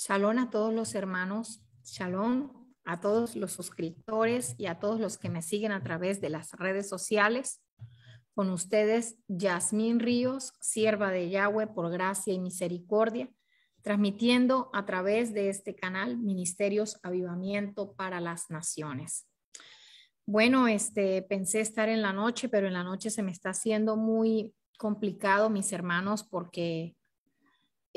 Shalom a todos los hermanos, shalom a todos los suscriptores y a todos los que me siguen a través de las redes sociales. Con ustedes, Yasmín Ríos, sierva de Yahweh por gracia y misericordia, transmitiendo a través de este canal Ministerios Avivamiento para las Naciones. Bueno, este, pensé estar en la noche, pero en la noche se me está haciendo muy complicado, mis hermanos, porque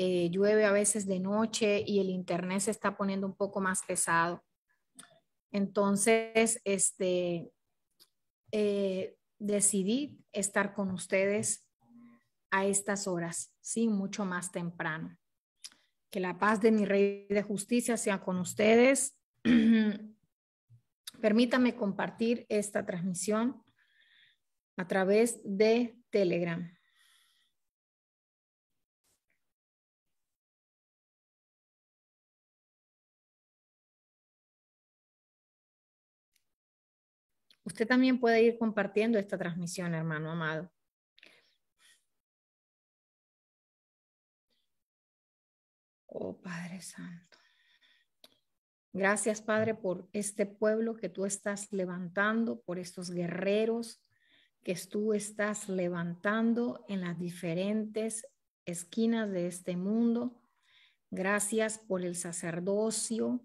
eh, llueve a veces de noche y el internet se está poniendo un poco más pesado. Entonces, este, eh, decidí estar con ustedes a estas horas, sí, mucho más temprano. Que la paz de mi Rey de Justicia sea con ustedes. Permítame compartir esta transmisión a través de Telegram. Usted también puede ir compartiendo esta transmisión, hermano amado. Oh Padre Santo. Gracias, Padre, por este pueblo que tú estás levantando, por estos guerreros que tú estás levantando en las diferentes esquinas de este mundo. Gracias por el sacerdocio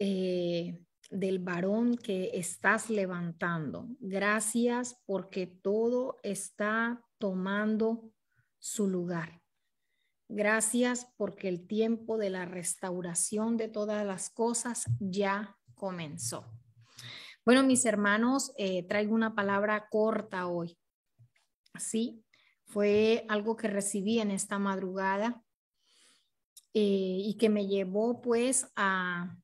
eh, del varón que estás levantando. Gracias porque todo está tomando su lugar. Gracias porque el tiempo de la restauración de todas las cosas ya comenzó. Bueno, mis hermanos, eh, traigo una palabra corta hoy. Sí, fue algo que recibí en esta madrugada eh, y que me llevó pues a,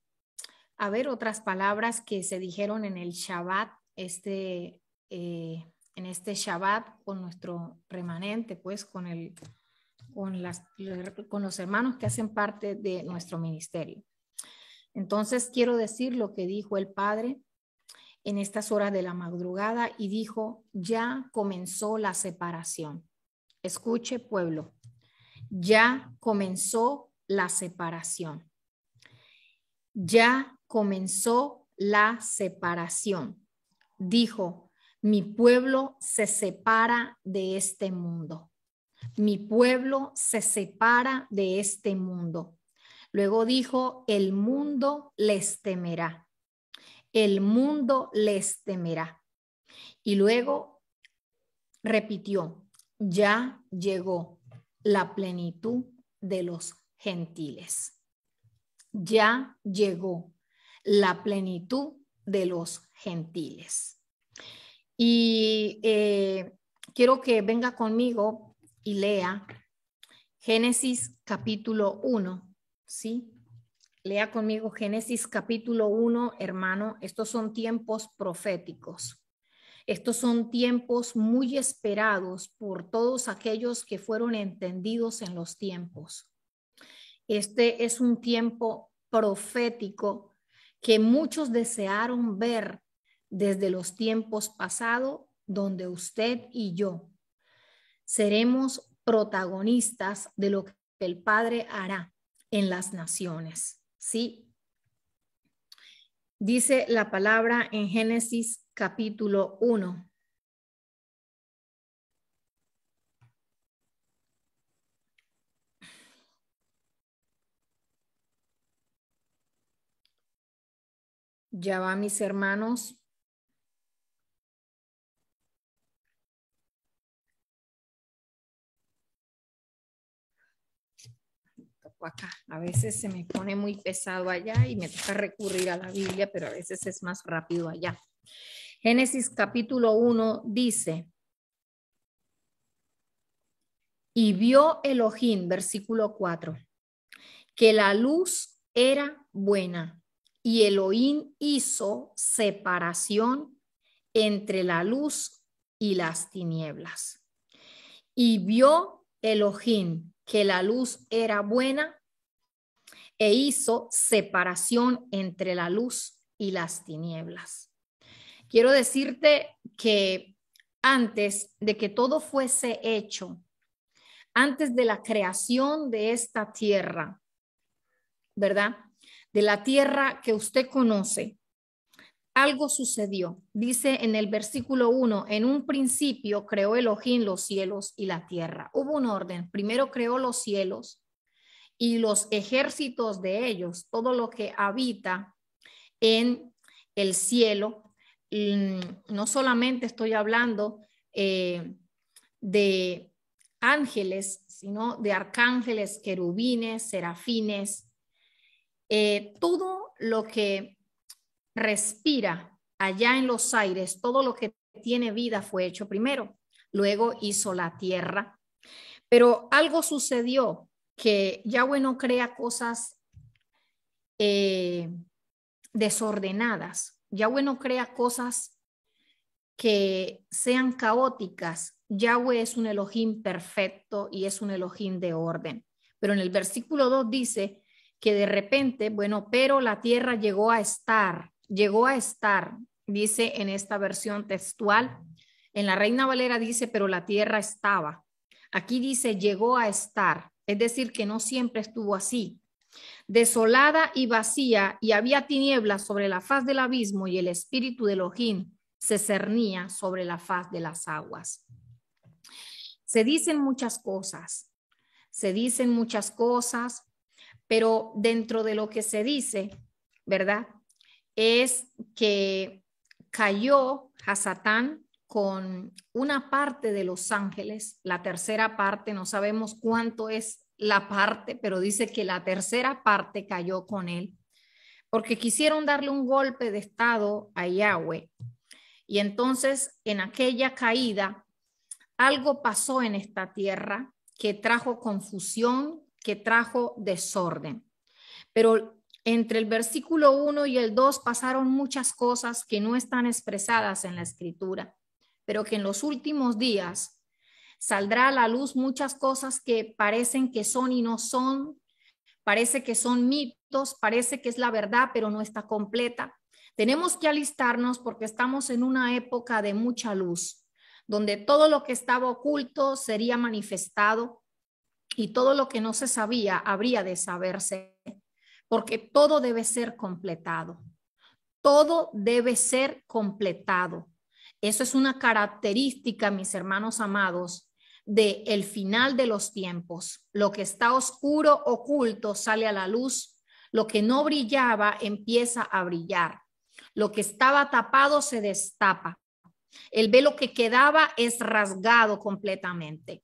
a ver otras palabras que se dijeron en el Shabbat, este, eh, en este Shabbat con nuestro remanente, pues con, el, con, las, con los hermanos que hacen parte de nuestro ministerio. Entonces quiero decir lo que dijo el Padre en estas horas de la madrugada y dijo, ya comenzó la separación. Escuche pueblo, ya comenzó la separación. Ya comenzó la separación. Dijo, mi pueblo se separa de este mundo. Mi pueblo se separa de este mundo. Luego dijo, el mundo les temerá. El mundo les temerá. Y luego repitió, ya llegó la plenitud de los gentiles. Ya llegó la plenitud de los gentiles. Y eh, quiero que venga conmigo y lea Génesis capítulo 1, ¿sí? Lea conmigo Génesis capítulo 1, hermano. Estos son tiempos proféticos. Estos son tiempos muy esperados por todos aquellos que fueron entendidos en los tiempos. Este es un tiempo profético que muchos desearon ver desde los tiempos pasados, donde usted y yo seremos protagonistas de lo que el Padre hará en las naciones. ¿Sí? Dice la palabra en Génesis capítulo 1, Ya va, mis hermanos. A veces se me pone muy pesado allá y me toca recurrir a la Biblia, pero a veces es más rápido allá. Génesis capítulo 1 dice, y vio Elohim, versículo 4, que la luz era buena y Elohim hizo separación entre la luz y las tinieblas. Y vio Elohim que la luz era buena e hizo separación entre la luz y las tinieblas. Quiero decirte que antes de que todo fuese hecho, antes de la creación de esta tierra, ¿verdad? de la tierra que usted conoce, algo sucedió. Dice en el versículo 1, en un principio creó Elohim los cielos y la tierra. Hubo un orden. Primero creó los cielos y los ejércitos de ellos, todo lo que habita en el cielo. Mm, no solamente estoy hablando eh, de ángeles, sino de arcángeles, querubines, serafines, eh, todo lo que respira allá en los aires, todo lo que tiene vida fue hecho primero, luego hizo la tierra. Pero algo sucedió que Yahweh no crea cosas eh, desordenadas, Yahweh no crea cosas que sean caóticas. Yahweh es un Elohim perfecto y es un Elohim de orden. Pero en el versículo 2 dice, que de repente, bueno, pero la tierra llegó a estar, llegó a estar, dice en esta versión textual, en la Reina Valera dice, pero la tierra estaba. Aquí dice, llegó a estar, es decir, que no siempre estuvo así. Desolada y vacía, y había tinieblas sobre la faz del abismo, y el espíritu de Elohim se cernía sobre la faz de las aguas. Se dicen muchas cosas, se dicen muchas cosas, pero dentro de lo que se dice, ¿verdad? Es que cayó Hasatán con una parte de los ángeles, la tercera parte, no sabemos cuánto es la parte, pero dice que la tercera parte cayó con él, porque quisieron darle un golpe de estado a Yahweh. Y entonces en aquella caída, algo pasó en esta tierra que trajo confusión, que trajo desorden. Pero entre el versículo 1 y el 2 pasaron muchas cosas que no están expresadas en la escritura, pero que en los últimos días saldrá a la luz muchas cosas que parecen que son y no son, parece que son mitos, parece que es la verdad, pero no está completa. Tenemos que alistarnos porque estamos en una época de mucha luz, donde todo lo que estaba oculto sería manifestado y todo lo que no se sabía habría de saberse, porque todo debe ser completado. Todo debe ser completado. Eso es una característica, mis hermanos amados, de el final de los tiempos. Lo que está oscuro, oculto, sale a la luz. Lo que no brillaba empieza a brillar. Lo que estaba tapado se destapa. El velo que quedaba es rasgado completamente.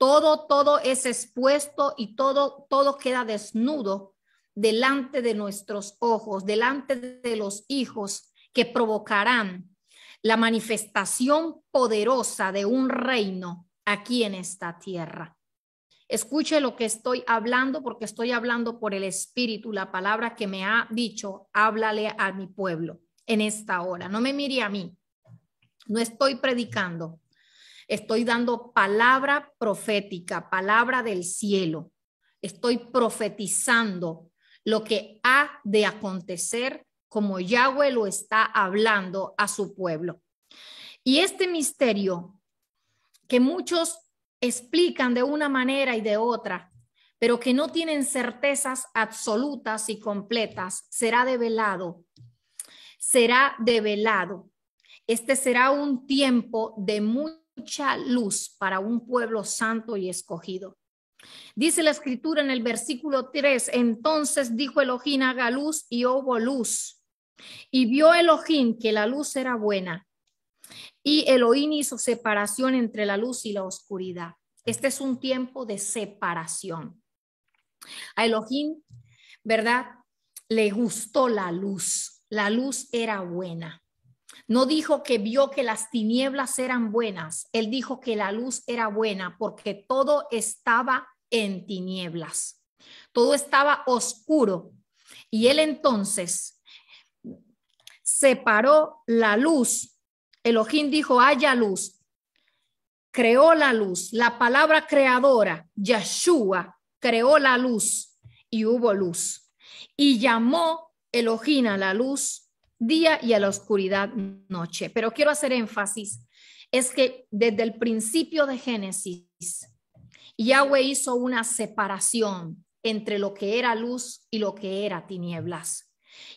Todo, todo es expuesto y todo, todo queda desnudo delante de nuestros ojos, delante de los hijos que provocarán la manifestación poderosa de un reino aquí en esta tierra. Escuche lo que estoy hablando porque estoy hablando por el Espíritu, la palabra que me ha dicho, háblale a mi pueblo en esta hora. No me mire a mí, no estoy predicando, Estoy dando palabra profética, palabra del cielo. Estoy profetizando lo que ha de acontecer como Yahweh lo está hablando a su pueblo. Y este misterio que muchos explican de una manera y de otra, pero que no tienen certezas absolutas y completas, será develado. Será develado. Este será un tiempo de mucha mucha luz para un pueblo santo y escogido. Dice la escritura en el versículo 3, entonces dijo Elohim, haga luz y hubo luz. Y vio Elohim que la luz era buena. Y Elohim hizo separación entre la luz y la oscuridad. Este es un tiempo de separación. A Elohim, ¿verdad? Le gustó la luz. La luz era buena. No dijo que vio que las tinieblas eran buenas, él dijo que la luz era buena porque todo estaba en tinieblas, todo estaba oscuro. Y él entonces separó la luz. Elohim dijo, haya luz. Creó la luz. La palabra creadora, Yahshua, creó la luz y hubo luz. Y llamó Elohim a la luz día y a la oscuridad noche. Pero quiero hacer énfasis, es que desde el principio de Génesis, Yahweh hizo una separación entre lo que era luz y lo que era tinieblas.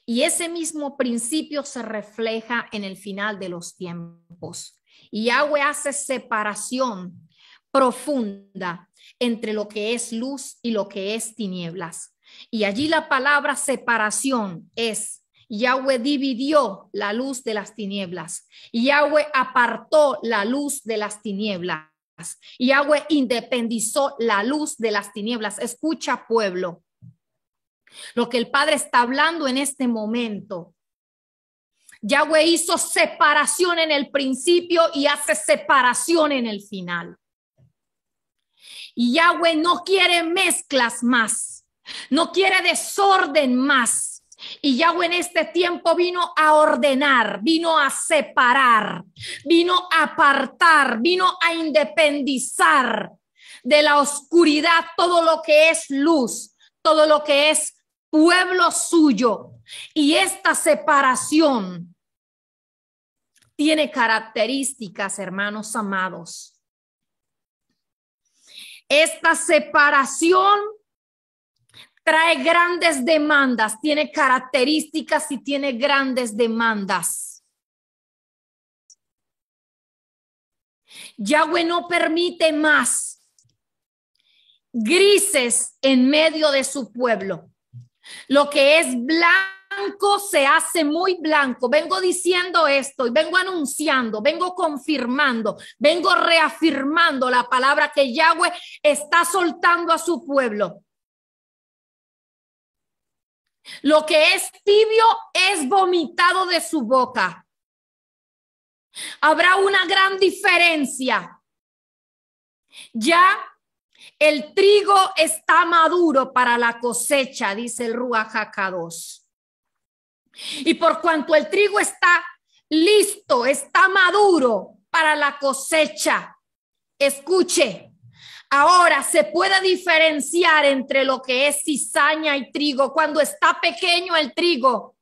Y ese mismo principio se refleja en el final de los tiempos. Yahweh hace separación profunda entre lo que es luz y lo que es tinieblas. Y allí la palabra separación es Yahweh dividió la luz de las tinieblas. Yahweh apartó la luz de las tinieblas. Yahweh independizó la luz de las tinieblas. Escucha, pueblo. Lo que el Padre está hablando en este momento. Yahweh hizo separación en el principio y hace separación en el final. Yahweh no quiere mezclas más, no quiere desorden más. Y Yahweh en este tiempo vino a ordenar, vino a separar, vino a apartar, vino a independizar de la oscuridad todo lo que es luz, todo lo que es pueblo suyo. Y esta separación tiene características, hermanos amados. Esta separación trae grandes demandas, tiene características y tiene grandes demandas. Yahweh no permite más grises en medio de su pueblo. Lo que es blanco se hace muy blanco. Vengo diciendo esto y vengo anunciando, vengo confirmando, vengo reafirmando la palabra que Yahweh está soltando a su pueblo. Lo que es tibio es vomitado de su boca. Habrá una gran diferencia. Ya el trigo está maduro para la cosecha, dice el Ruajaca 2. Y por cuanto el trigo está listo, está maduro para la cosecha, escuche, ahora se puede diferenciar entre lo que es cizaña y trigo. Cuando está pequeño el trigo,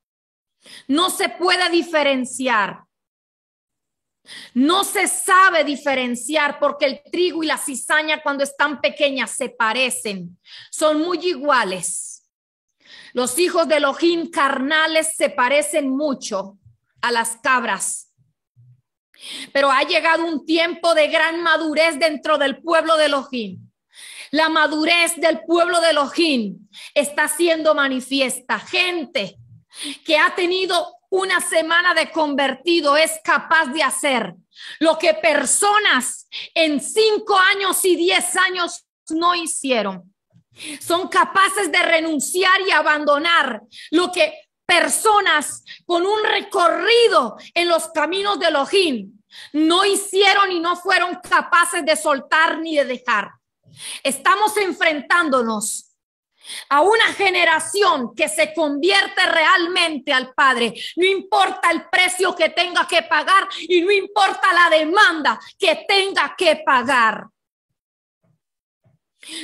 no se puede diferenciar. No se sabe diferenciar porque el trigo y la cizaña cuando están pequeñas se parecen, son muy iguales. Los hijos de Elohim carnales se parecen mucho a las cabras pero ha llegado un tiempo de gran madurez dentro del pueblo de Lojín. La madurez del pueblo de Lojín está siendo manifiesta. Gente que ha tenido una semana de convertido es capaz de hacer lo que personas en cinco años y diez años no hicieron. Son capaces de renunciar y abandonar lo que personas con un recorrido en los caminos de Elohim no hicieron y no fueron capaces de soltar ni de dejar. Estamos enfrentándonos a una generación que se convierte realmente al Padre. No importa el precio que tenga que pagar y no importa la demanda que tenga que pagar.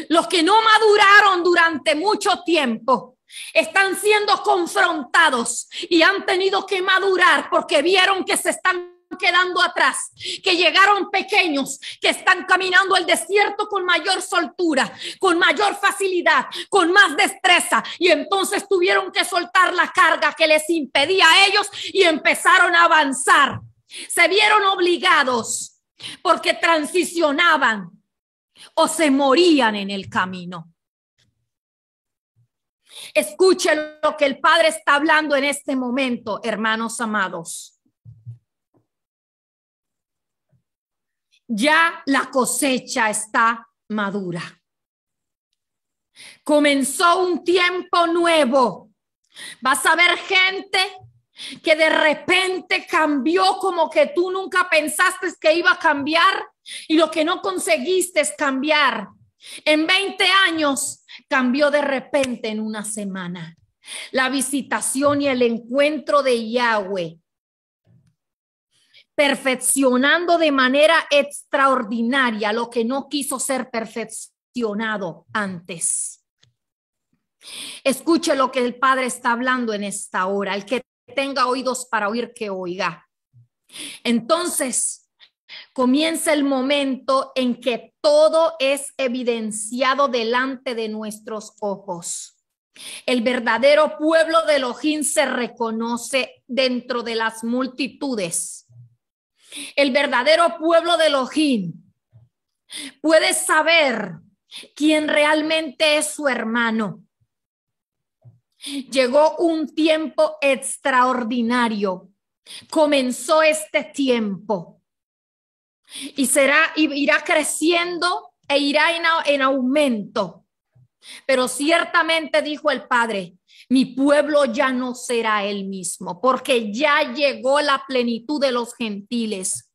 Los que no maduraron durante mucho tiempo están siendo confrontados y han tenido que madurar porque vieron que se están quedando atrás, que llegaron pequeños, que están caminando el desierto con mayor soltura, con mayor facilidad, con más destreza, y entonces tuvieron que soltar la carga que les impedía a ellos y empezaron a avanzar. Se vieron obligados porque transicionaban o se morían en el camino. Escuche lo que el Padre está hablando en este momento, hermanos amados. Ya la cosecha está madura. Comenzó un tiempo nuevo. Vas a ver gente que de repente cambió como que tú nunca pensaste que iba a cambiar y lo que no conseguiste es cambiar. En 20 años cambió de repente en una semana. La visitación y el encuentro de Yahweh, perfeccionando de manera extraordinaria lo que no quiso ser perfeccionado antes. Escuche lo que el Padre está hablando en esta hora. El que tenga oídos para oír, que oiga. Entonces, Comienza el momento en que todo es evidenciado delante de nuestros ojos. El verdadero pueblo de Elohim se reconoce dentro de las multitudes. El verdadero pueblo de Elohim puede saber quién realmente es su hermano. Llegó un tiempo extraordinario. Comenzó este tiempo y será y irá creciendo e irá en, en aumento. Pero ciertamente dijo el Padre, mi pueblo ya no será el mismo, porque ya llegó la plenitud de los gentiles.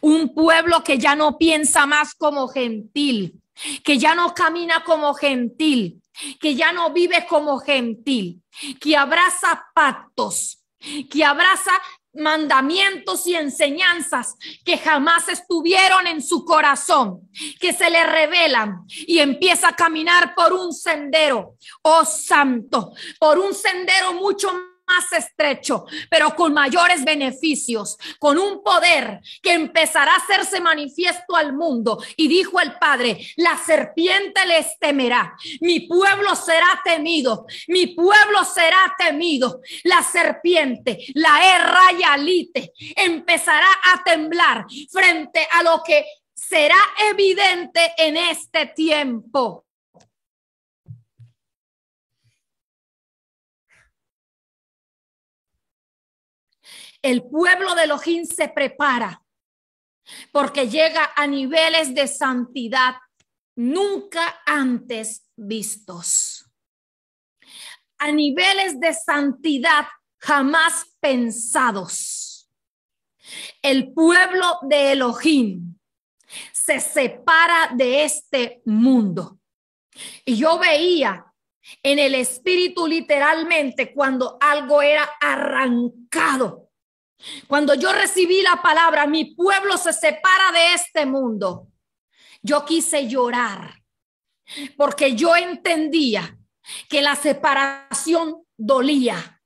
Un pueblo que ya no piensa más como gentil, que ya no camina como gentil, que ya no vive como gentil, que abraza pactos, que abraza mandamientos y enseñanzas que jamás estuvieron en su corazón, que se le revelan y empieza a caminar por un sendero, oh santo, por un sendero mucho más más estrecho, pero con mayores beneficios, con un poder que empezará a hacerse manifiesto al mundo. Y dijo el Padre, la serpiente les temerá, mi pueblo será temido, mi pueblo será temido. La serpiente, la e lite, empezará a temblar frente a lo que será evidente en este tiempo. El pueblo de Elohim se prepara porque llega a niveles de santidad nunca antes vistos. A niveles de santidad jamás pensados. El pueblo de Elohim se separa de este mundo. Y yo veía en el espíritu literalmente cuando algo era arrancado cuando yo recibí la palabra, mi pueblo se separa de este mundo. Yo quise llorar porque yo entendía que la separación dolía,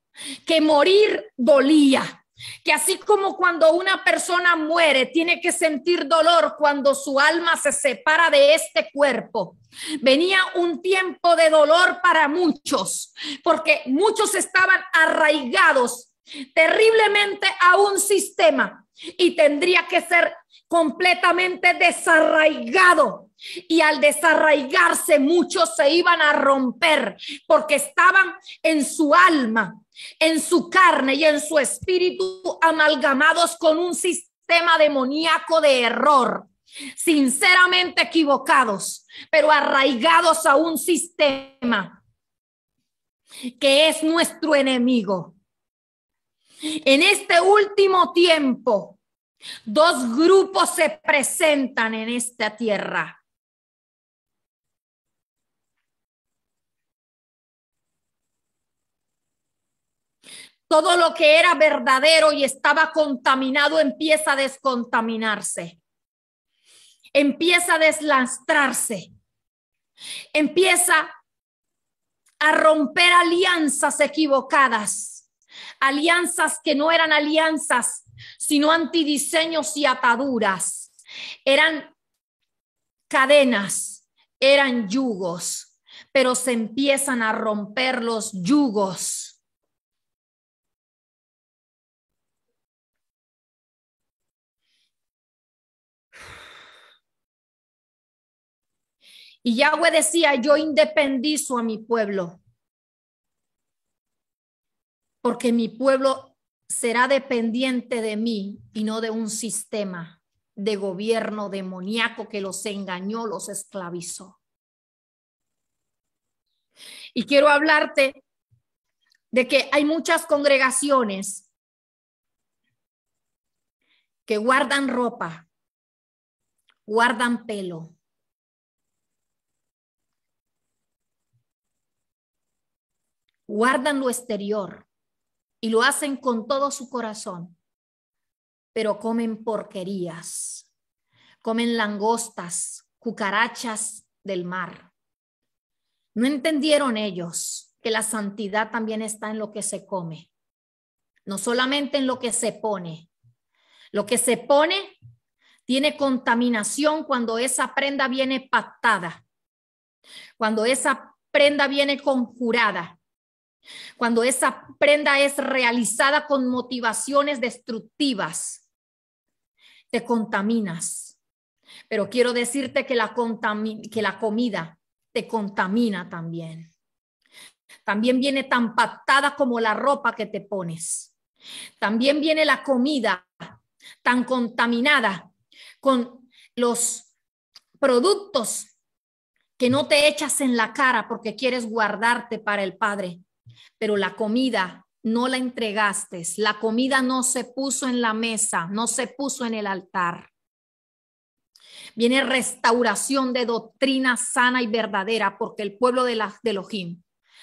que morir dolía que así como cuando una persona muere tiene que sentir dolor cuando su alma se separa de este cuerpo. Venía un tiempo de dolor para muchos, porque muchos estaban arraigados terriblemente a un sistema y tendría que ser completamente desarraigado. Y al desarraigarse muchos se iban a romper porque estaban en su alma, en su carne y en su espíritu amalgamados con un sistema demoníaco de error, sinceramente equivocados, pero arraigados a un sistema que es nuestro enemigo en este último tiempo, dos grupos se presentan en esta tierra. Todo lo que era verdadero y estaba contaminado empieza a descontaminarse, empieza a deslastrarse, empieza a romper alianzas equivocadas Alianzas que no eran alianzas, sino antidiseños y ataduras. Eran cadenas, eran yugos, pero se empiezan a romper los yugos. Y Yahweh decía, yo independizo a mi pueblo porque mi pueblo será dependiente de mí y no de un sistema de gobierno demoníaco que los engañó, los esclavizó. Y quiero hablarte de que hay muchas congregaciones que guardan ropa, guardan pelo. Guardan lo exterior, y lo hacen con todo su corazón, pero comen porquerías, comen langostas, cucarachas del mar. No entendieron ellos que la santidad también está en lo que se come, no solamente en lo que se pone. Lo que se pone tiene contaminación cuando esa prenda viene pactada, cuando esa prenda viene conjurada, cuando esa prenda es realizada con motivaciones destructivas, te contaminas. Pero quiero decirte que la, comida te contamina también. También viene tan pactada como la ropa que te pones. También viene la comida tan contaminada con los productos que no te echas en la cara porque quieres guardarte para el Padre pero la comida no la entregaste, la comida no se puso en la mesa, no se puso en el altar. Viene restauración de doctrina sana y verdadera, porque el pueblo de, de Elohim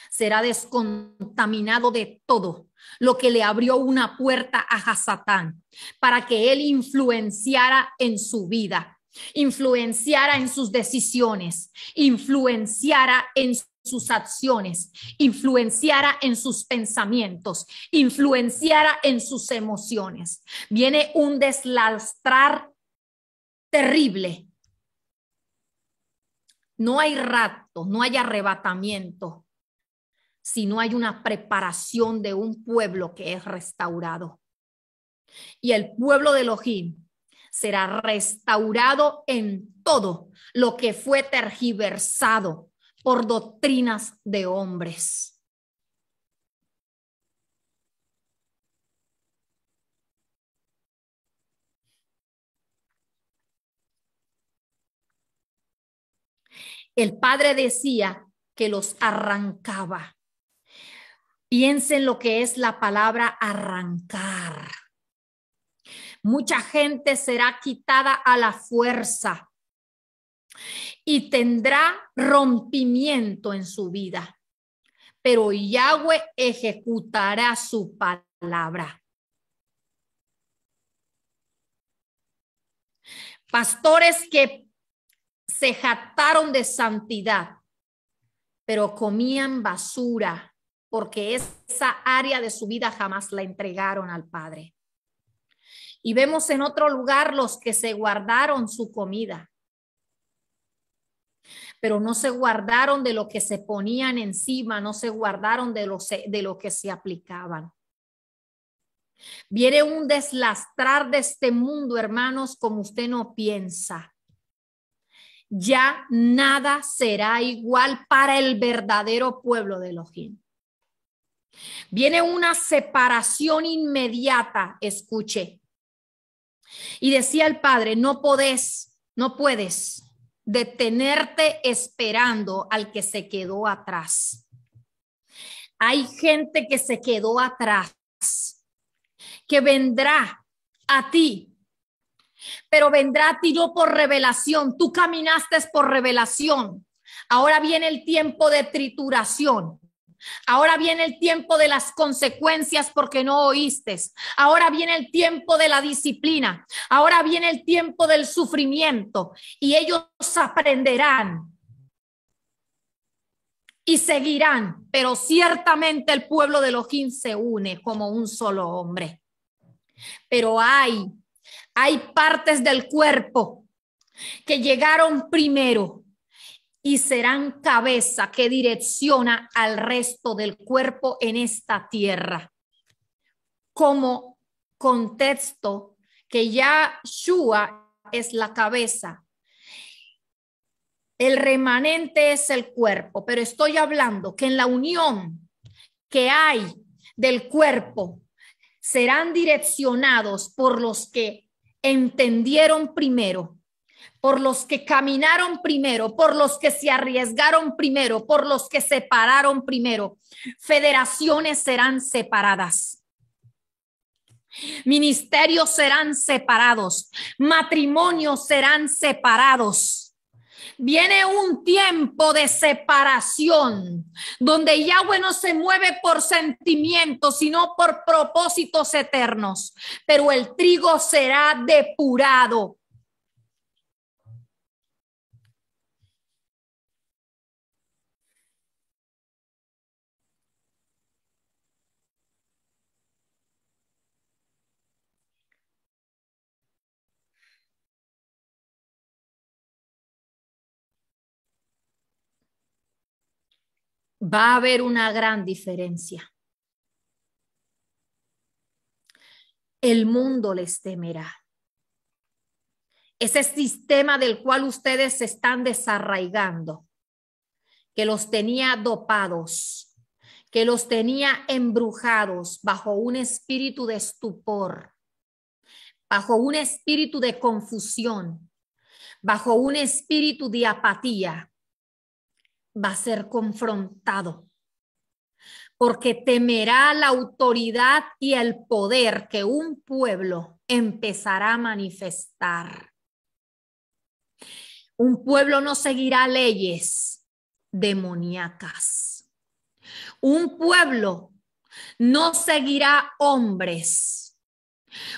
será descontaminado de todo lo que le abrió una puerta a Hasatán para que él influenciara en su vida, influenciara en sus decisiones, influenciara en sus acciones, influenciara en sus pensamientos, influenciara en sus emociones. Viene un deslastrar terrible. No hay rapto, no hay arrebatamiento, sino hay una preparación de un pueblo que es restaurado. Y el pueblo de Elohim será restaurado en todo lo que fue tergiversado, por doctrinas de hombres. El padre decía que los arrancaba. Piensen lo que es la palabra arrancar. Mucha gente será quitada a la fuerza y tendrá rompimiento en su vida. Pero Yahweh ejecutará su palabra. Pastores que se jataron de santidad, pero comían basura porque esa área de su vida jamás la entregaron al Padre. Y vemos en otro lugar los que se guardaron su comida, pero no se guardaron de lo que se ponían encima, no se guardaron de lo, de lo que se aplicaban. Viene un deslastrar de este mundo, hermanos, como usted no piensa. Ya nada será igual para el verdadero pueblo de Elohim. Viene una separación inmediata, escuche. Y decía el padre, no podés, no puedes detenerte esperando al que se quedó atrás. Hay gente que se quedó atrás, que vendrá a ti, pero vendrá a ti yo por revelación. Tú caminaste por revelación. Ahora viene el tiempo de trituración. Ahora viene el tiempo de las consecuencias porque no oíste. Ahora viene el tiempo de la disciplina. Ahora viene el tiempo del sufrimiento. Y ellos aprenderán y seguirán. Pero ciertamente el pueblo de Elohim se une como un solo hombre. Pero hay, hay partes del cuerpo que llegaron primero y serán cabeza que direcciona al resto del cuerpo en esta tierra. Como contexto que ya Shua es la cabeza. El remanente es el cuerpo, pero estoy hablando que en la unión que hay del cuerpo serán direccionados por los que entendieron primero por los que caminaron primero, por los que se arriesgaron primero, por los que se pararon primero. Federaciones serán separadas. Ministerios serán separados. Matrimonios serán separados. Viene un tiempo de separación, donde Yahweh no se mueve por sentimientos, sino por propósitos eternos. Pero el trigo será depurado, va a haber una gran diferencia. El mundo les temerá. Ese sistema del cual ustedes se están desarraigando, que los tenía dopados, que los tenía embrujados bajo un espíritu de estupor, bajo un espíritu de confusión, bajo un espíritu de apatía, va a ser confrontado, porque temerá la autoridad y el poder que un pueblo empezará a manifestar. Un pueblo no seguirá leyes demoníacas. Un pueblo no seguirá hombres.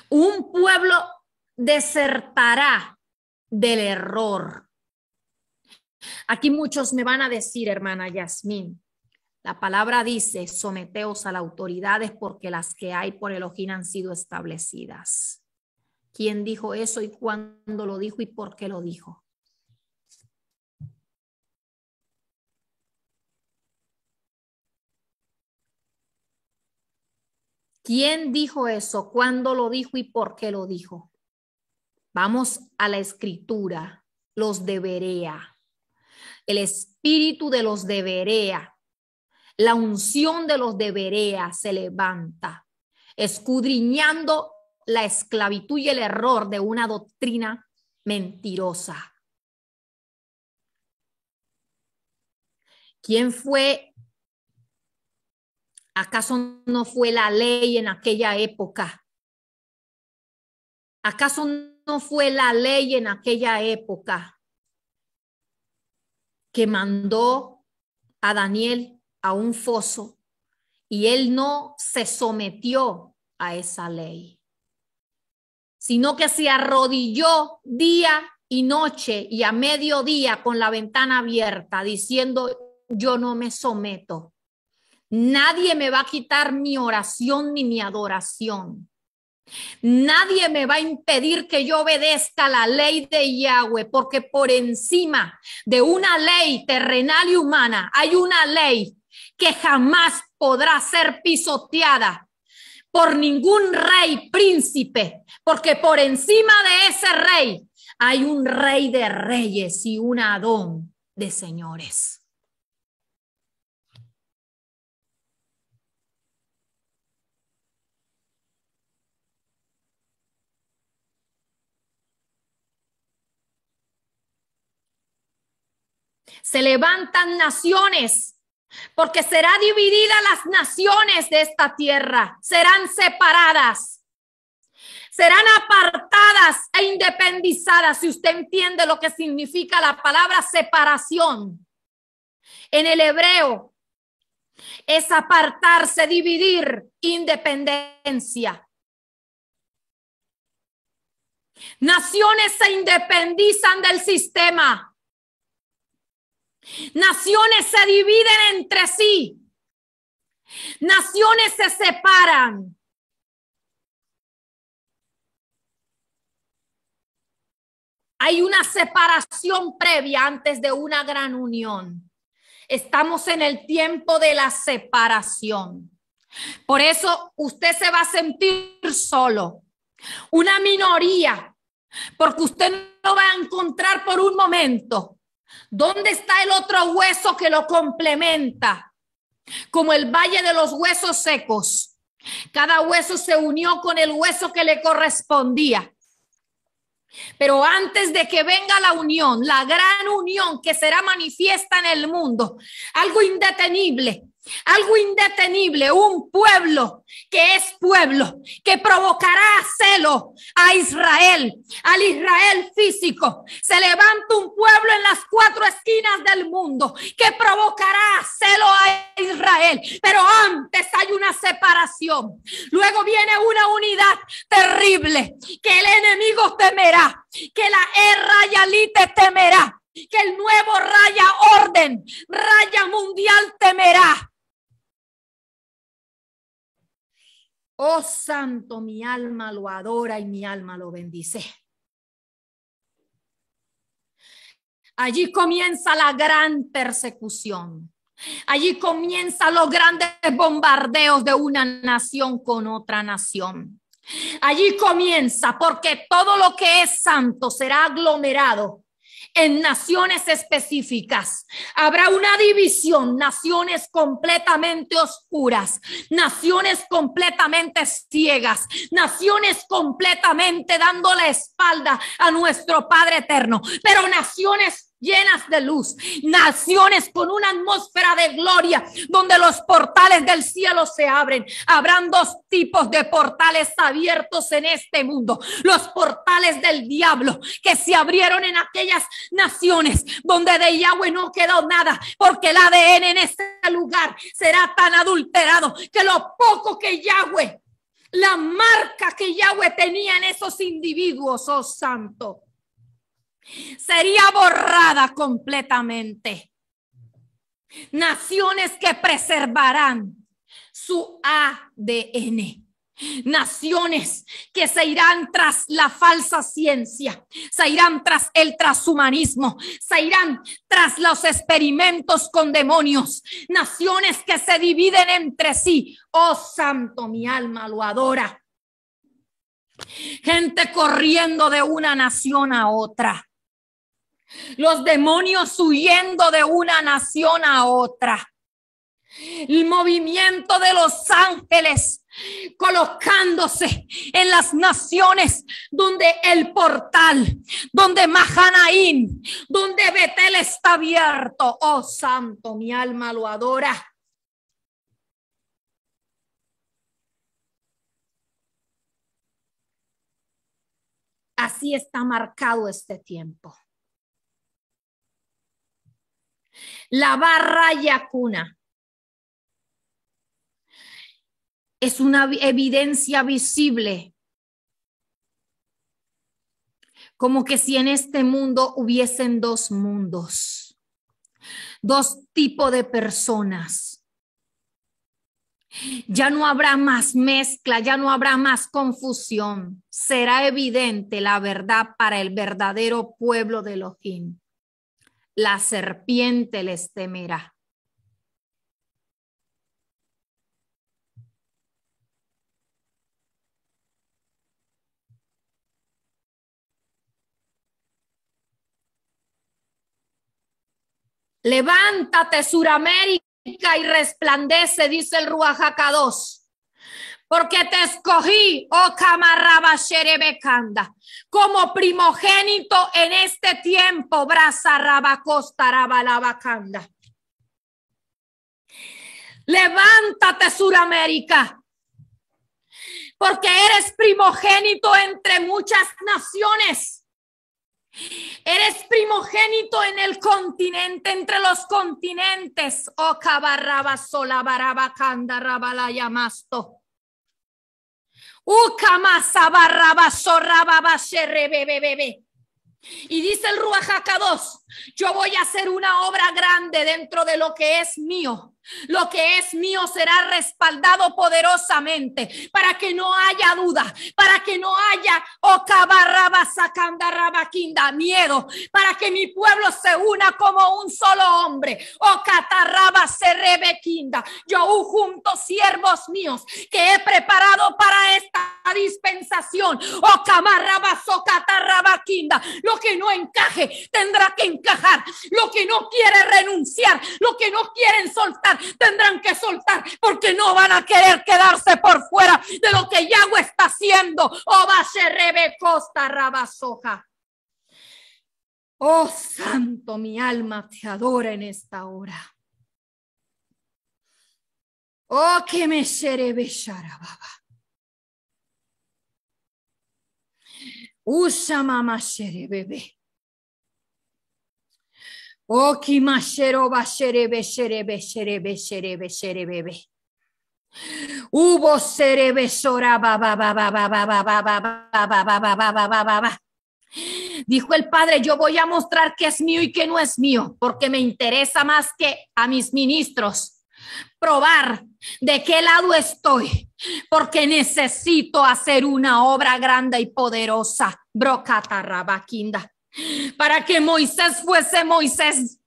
Un pueblo desertará del error Aquí muchos me van a decir, hermana Yasmín, la palabra dice, someteos a las autoridades porque las que hay por ojín han sido establecidas. ¿Quién dijo eso y cuándo lo dijo y por qué lo dijo? ¿Quién dijo eso? ¿Cuándo lo dijo y por qué lo dijo? Vamos a la escritura, los de Berea el espíritu de los de Berea, la unción de los de Berea se levanta, escudriñando la esclavitud y el error de una doctrina mentirosa. ¿Quién fue? ¿Acaso no fue la ley en aquella época? ¿Acaso no fue la ley en aquella época que mandó a Daniel a un foso y él no se sometió a esa ley, sino que se arrodilló día y noche y a mediodía con la ventana abierta diciendo, yo no me someto. Nadie me va a quitar mi oración ni mi adoración. Nadie me va a impedir que yo obedezca la ley de Yahweh, porque por encima de una ley terrenal y humana hay una ley que jamás podrá ser pisoteada por ningún rey príncipe, porque por encima de ese rey hay un rey de reyes y un Adón de señores. se levantan naciones, porque será dividida las naciones de esta tierra, serán separadas, serán apartadas e independizadas, si usted entiende lo que significa la palabra separación. En el hebreo es apartarse, dividir, independencia. Naciones se independizan del sistema. Naciones se dividen entre sí. Naciones se separan. Hay una separación previa antes de una gran unión. Estamos en el tiempo de la separación. Por eso usted se va a sentir solo, una minoría, porque usted no va a encontrar por un momento ¿Dónde está el otro hueso que lo complementa? Como el valle de los huesos secos. Cada hueso se unió con el hueso que le correspondía. Pero antes de que venga la unión, la gran unión que será manifiesta en el mundo, algo indetenible, algo indetenible, un pueblo que es pueblo, que provocará celo a Israel, al Israel físico. Se levanta un pueblo en las cuatro esquinas del mundo que provocará celo a Israel, pero antes hay una separación. Luego viene una unidad terrible que el enemigo temerá, que la e raya temerá. Que el nuevo raya orden, raya mundial temerá Oh santo, mi alma lo adora y mi alma lo bendice. Allí comienza la gran persecución. Allí comienzan los grandes bombardeos de una nación con otra nación. Allí comienza porque todo lo que es santo será aglomerado en naciones específicas. Habrá una división, naciones completamente oscuras, naciones completamente ciegas, naciones completamente dando la espalda a nuestro Padre eterno, pero naciones llenas de luz, naciones con una atmósfera de gloria, donde los portales del cielo se abren. Habrán dos tipos de portales abiertos en este mundo. Los portales del diablo que se abrieron en aquellas naciones donde de Yahweh no quedó nada, porque el ADN en ese lugar será tan adulterado que lo poco que Yahweh, la marca que Yahweh tenía en esos individuos, oh santo sería borrada completamente. Naciones que preservarán su ADN. Naciones que se irán tras la falsa ciencia, se irán tras el transhumanismo, se irán tras los experimentos con demonios. Naciones que se dividen entre sí. Oh santo, mi alma lo adora. Gente corriendo de una nación a otra. Los demonios huyendo de una nación a otra. El movimiento de los ángeles colocándose en las naciones donde el portal, donde Mahanaín donde Betel está abierto. Oh santo, mi alma lo adora. Así está marcado este tiempo. La barra yacuna es una evidencia visible, como que si en este mundo hubiesen dos mundos, dos tipos de personas. Ya no habrá más mezcla, ya no habrá más confusión. Será evidente la verdad para el verdadero pueblo de Elohim la serpiente les temerá. Levántate, Suramérica, y resplandece, dice el Ruajaca 2 porque te escogí, oh sherebe kanda como primogénito en este tiempo, brasa rabacosta rabalabacanda. Levántate, Suramérica, porque eres primogénito entre muchas naciones. Eres primogénito en el continente, entre los continentes. Oh, cabarraba, sola, y dice el Ruajaca 2, yo voy a hacer una obra grande dentro de lo que es mío lo que es mío será respaldado poderosamente para que no haya duda, para que no haya oh, miedo, para que mi pueblo se una como un solo hombre. Oh, yo junto siervos míos que he preparado para esta dispensación. Oh, lo que no encaje tendrá que encajar, lo que no quiere renunciar, lo que no quieren soltar tendrán que soltar porque no van a querer quedarse por fuera de lo que Yago está haciendo. Oh, va a ser Oh santo, mi alma te adora en esta hora. Oh, que me baba. Usa mamá bebé. Hubo Dijo el padre, yo voy a mostrar que es mío y que no es mío, porque me interesa más que a mis ministros probar de qué lado estoy, porque necesito hacer una obra grande y poderosa. kinda para que Moisés fuese Moisés,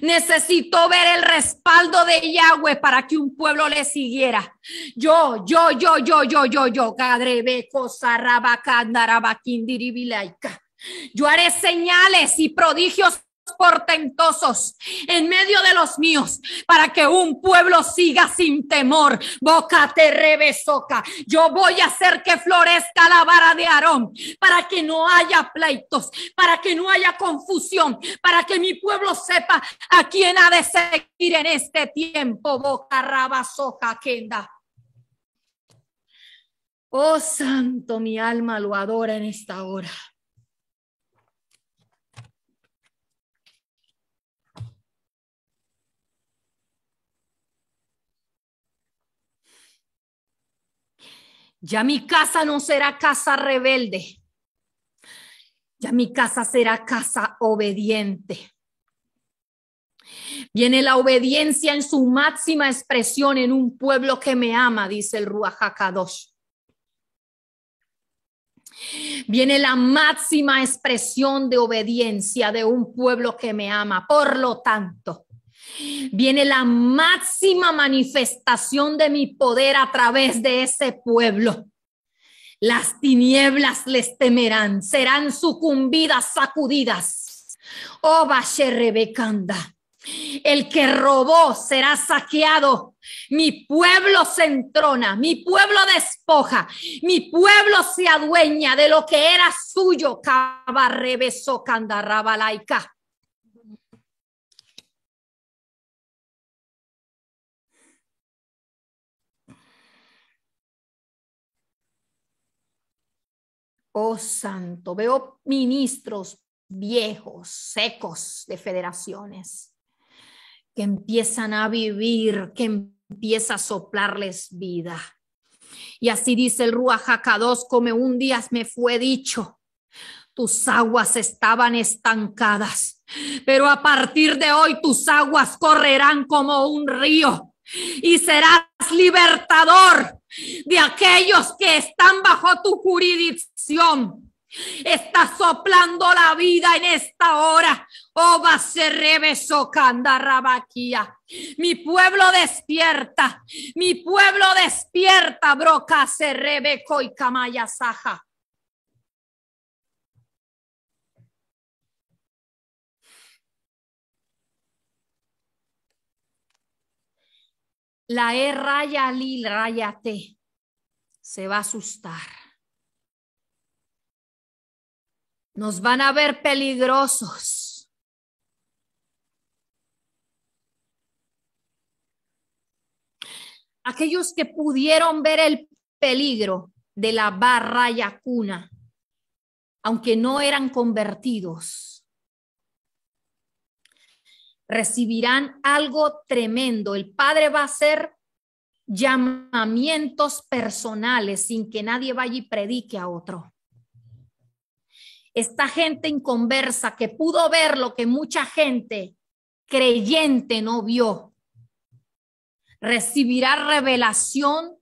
necesitó ver el respaldo de Yahweh para que un pueblo le siguiera. Yo, yo, yo, yo, yo, yo, yo, yo, Yo haré señales y prodigios portentosos en medio de los míos para que un pueblo siga sin temor. Boca te rebesoca. Yo voy a hacer que florezca la vara de Aarón para que no haya pleitos, para que no haya confusión, para que mi pueblo sepa a quién ha de seguir en este tiempo. Boca rabasoca, kenda. Oh santo, mi alma lo adora en esta hora. Ya mi casa no será casa rebelde. Ya mi casa será casa obediente. Viene la obediencia en su máxima expresión en un pueblo que me ama, dice el ruajacados. 2. Viene la máxima expresión de obediencia de un pueblo que me ama. Por lo tanto, Viene la máxima manifestación de mi poder a través de ese pueblo. Las tinieblas les temerán, serán sucumbidas, sacudidas. Oh, Bashe Rebecanda. El que robó será saqueado. Mi pueblo se entrona, mi pueblo despoja, mi pueblo se adueña de lo que era suyo. Cabarrebeso laica Oh santo, veo ministros viejos, secos de federaciones, que empiezan a vivir, que empieza a soplarles vida. Y así dice el Ruajacados, como un día me fue dicho, tus aguas estaban estancadas, pero a partir de hoy tus aguas correrán como un río y serás libertador de aquellos que están bajo tu jurisdicción. Está soplando la vida en esta hora. Oh, va se Mi pueblo despierta. Mi pueblo despierta. Broca se rebeco y camaya la E raya Lil raya T, se va a asustar. Nos van a ver peligrosos. Aquellos que pudieron ver el peligro de la barra yacuna, aunque no eran convertidos, recibirán algo tremendo. El Padre va a hacer llamamientos personales sin que nadie vaya y predique a otro. Esta gente inconversa que pudo ver lo que mucha gente creyente no vio, recibirá revelación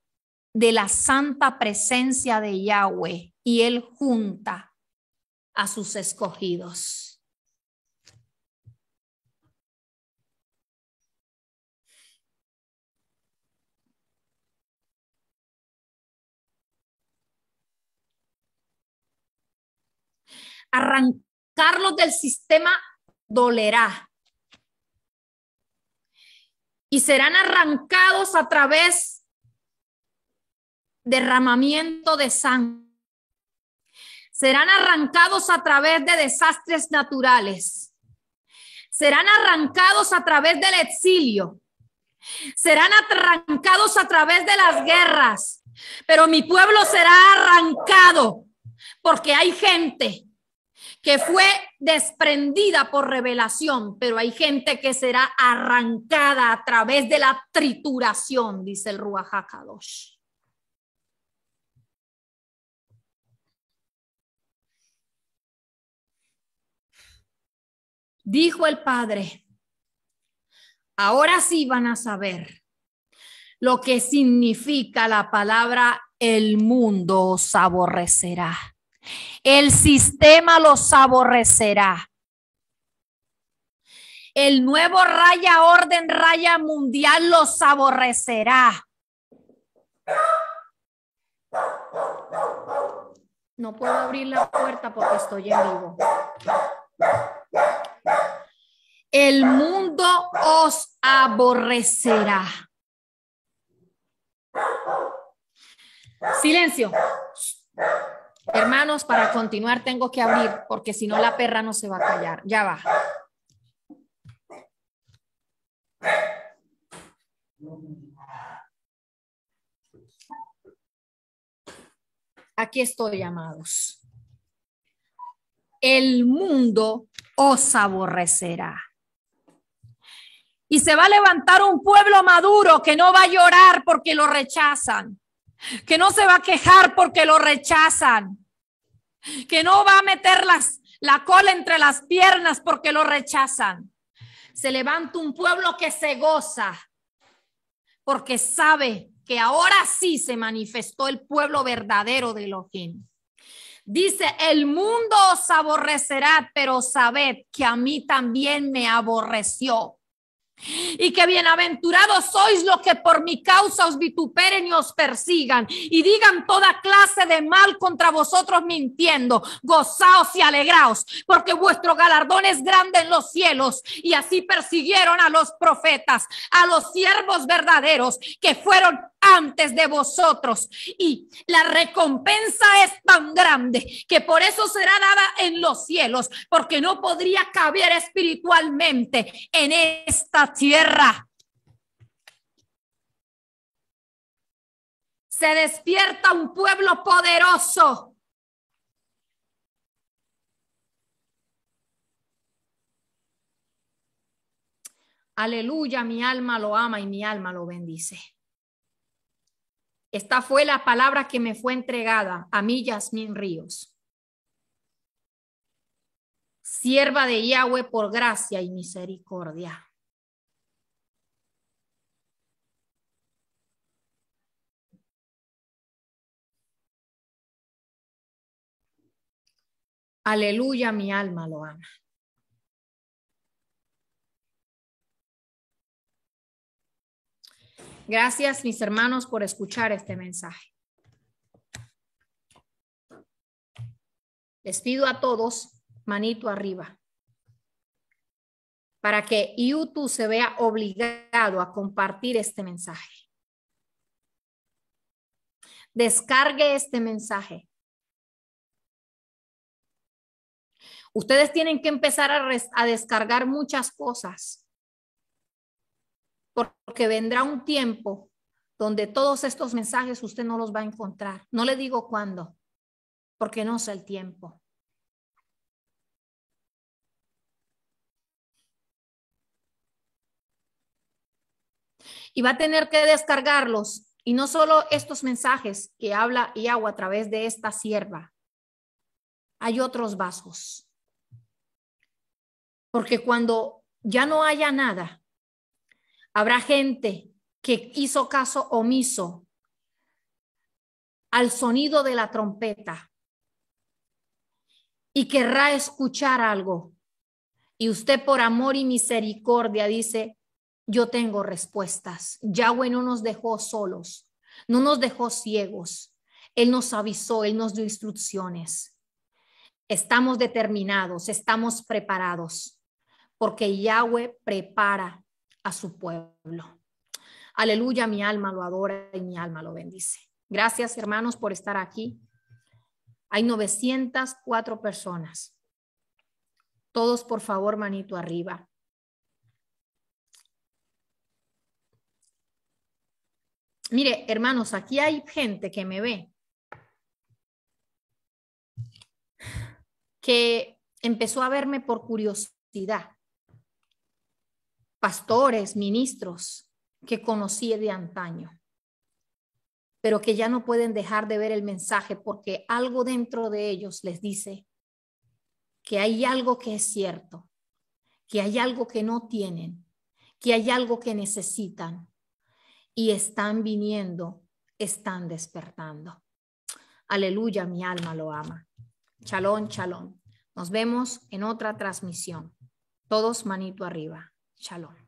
de la santa presencia de Yahweh y él junta a sus escogidos. arrancarlos del sistema dolerá. Y serán arrancados a través derramamiento de sangre. Serán arrancados a través de desastres naturales. Serán arrancados a través del exilio. Serán arrancados a través de las guerras. Pero mi pueblo será arrancado porque hay gente que fue desprendida por revelación, pero hay gente que será arrancada a través de la trituración, dice el Ruach HaKadosh. Dijo el Padre, ahora sí van a saber lo que significa la palabra el mundo os aborrecerá. El sistema los aborrecerá. El nuevo raya orden, raya mundial los aborrecerá. No puedo abrir la puerta porque estoy en vivo. El mundo os aborrecerá. Silencio. Hermanos, para continuar tengo que abrir porque si no la perra no se va a callar. Ya va. Aquí estoy, amados. El mundo os aborrecerá. Y se va a levantar un pueblo maduro que no va a llorar porque lo rechazan que no se va a quejar porque lo rechazan, que no va a meter la cola entre las piernas porque lo rechazan. Se levanta un pueblo que se goza porque sabe que ahora sí se manifestó el pueblo verdadero de Elohim. Dice, el mundo os aborrecerá, pero sabed que a mí también me aborreció. Y que bienaventurados sois los que por mi causa os vituperen y os persigan y digan toda clase de mal contra vosotros mintiendo. Gozaos y alegraos, porque vuestro galardón es grande en los cielos. Y así persiguieron a los profetas, a los siervos verdaderos que fueron antes de vosotros. Y la recompensa es tan grande que por eso será dada en los cielos, porque no podría caber espiritualmente en esta tierra. Se despierta un pueblo poderoso. Aleluya, mi alma lo ama y mi alma lo bendice. Esta fue la palabra que me fue entregada a mí, Yasmín Ríos. Sierva de Yahweh por gracia y misericordia. Aleluya, mi alma lo ama. Gracias, mis hermanos, por escuchar este mensaje. Les pido a todos manito arriba para que YouTube se vea obligado a compartir este mensaje. Descargue este mensaje. Ustedes tienen que empezar a, descargar muchas cosas porque vendrá un tiempo donde todos estos mensajes usted no los va a encontrar. No le digo cuándo, porque no sé el tiempo. Y va a tener que descargarlos. Y no solo estos mensajes que habla y Yahweh a través de esta sierva. Hay otros vasos. Porque cuando ya no haya nada, Habrá gente que hizo caso omiso al sonido de la trompeta y querrá escuchar algo. Y usted por amor y misericordia dice, yo tengo respuestas. Yahweh no nos dejó solos, no nos dejó ciegos. Él nos avisó, Él nos dio instrucciones. Estamos determinados, estamos preparados, porque Yahweh prepara a su pueblo. Aleluya, mi alma lo adora y mi alma lo bendice. Gracias, hermanos, por estar aquí. Hay 904 personas. Todos, por favor, manito arriba. Mire, hermanos, aquí hay gente que me ve, que empezó a verme por curiosidad pastores, ministros que conocí de antaño, pero que ya no pueden dejar de ver el mensaje porque algo dentro de ellos les dice que hay algo que es cierto, que hay algo que no tienen, que hay algo que necesitan y están viniendo, están despertando. Aleluya, mi alma lo ama. Chalón, chalón. Nos vemos en otra transmisión. Todos manito arriba. Shalom.